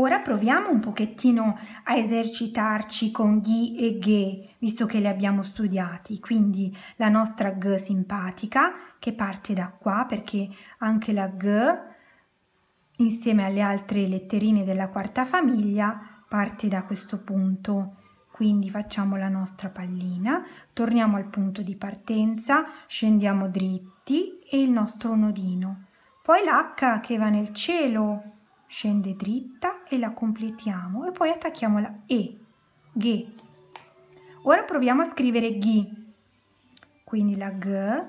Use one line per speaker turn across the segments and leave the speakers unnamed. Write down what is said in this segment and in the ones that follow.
Ora proviamo un pochettino a esercitarci con ghi e ghe, visto che le abbiamo studiati, quindi la nostra g simpatica che parte da qua perché anche la g insieme alle altre letterine della quarta famiglia parte da questo punto. Quindi facciamo la nostra pallina, torniamo al punto di partenza, scendiamo dritti e il nostro nodino. Poi l'H che va nel cielo, scende dritta e la completiamo e poi attacchiamo la E, G. Ora proviamo a scrivere G, quindi la G,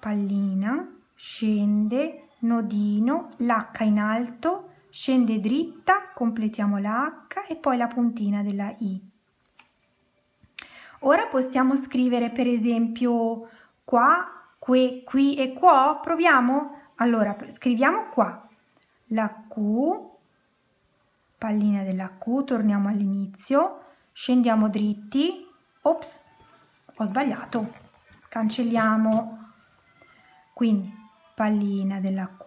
pallina, scende, nodino, l'H in alto, scende dritta, completiamo la H e poi la puntina della I. Ora possiamo scrivere per esempio qua, que, qui e qua, proviamo? Allora, scriviamo qua, la Q, pallina della Q, torniamo all'inizio, scendiamo dritti, ops, ho sbagliato, cancelliamo, quindi pallina della Q,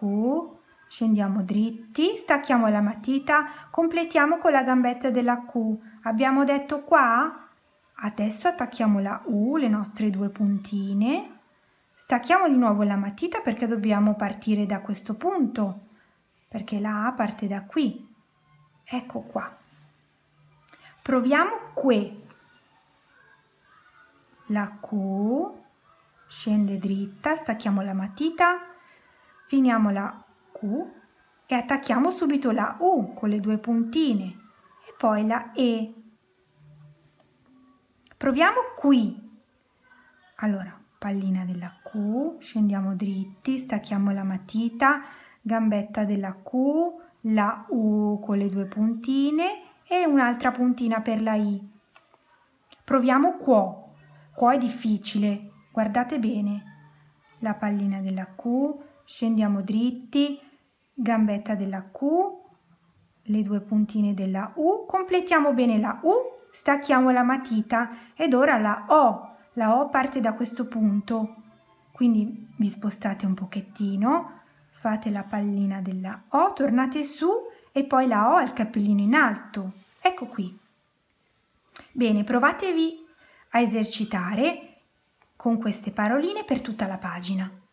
scendiamo dritti, stacchiamo la matita, completiamo con la gambetta della Q, abbiamo detto qua, adesso attacchiamo la U, le nostre due puntine, stacchiamo di nuovo la matita perché dobbiamo partire da questo punto, perché la A parte da qui, Ecco qua. Proviamo qui. La Q scende dritta, stacchiamo la matita, finiamo la Q e attacchiamo subito la U con le due puntine e poi la E. Proviamo qui. Allora, pallina della Q, scendiamo dritti, stacchiamo la matita, gambetta della Q, la U con le due puntine e un'altra puntina per la I. Proviamo Quo. Quo è difficile, guardate bene. La pallina della Q, scendiamo dritti, gambetta della Q, le due puntine della U, completiamo bene la U, stacchiamo la matita ed ora la O. La O parte da questo punto, quindi vi spostate un pochettino, fate la pallina della O, tornate su e poi la O al cappellino in alto. Ecco qui. Bene, provatevi a esercitare con queste paroline per tutta la pagina.